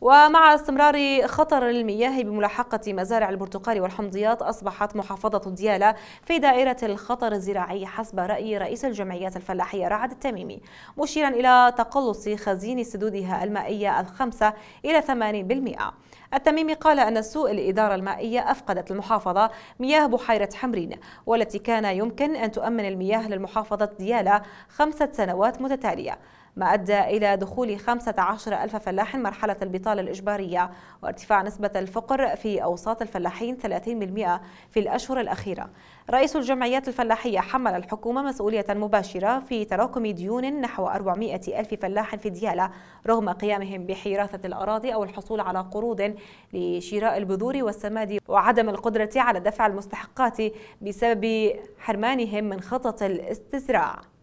ومع استمرار خطر المياه بملاحقة مزارع البرتقال والحمضيات أصبحت محافظة ديالى في دائرة الخطر الزراعي حسب رأي رئيس الجمعيات الفلاحية رعد التميمي مشيرا إلى تقلص خزين سدودها المائية الخمسة إلى 80% التميمي قال أن سوء الإدارة المائية أفقدت المحافظة مياه بحيرة حمرين والتي كان يمكن أن تؤمن المياه للمحافظة ديالى خمسة سنوات متتالية ما أدى إلى دخول 15 ألف فلاح مرحلة البطالة الإجبارية وارتفاع نسبة الفقر في أوساط الفلاحين 30% في الأشهر الأخيرة رئيس الجمعيات الفلاحية حمل الحكومة مسؤولية مباشرة في تراكم ديون نحو 400 ألف فلاح في ديالة رغم قيامهم بحراثة الأراضي أو الحصول على قروض لشراء البذور والسماد وعدم القدرة على دفع المستحقات بسبب حرمانهم من خطط الاستزراع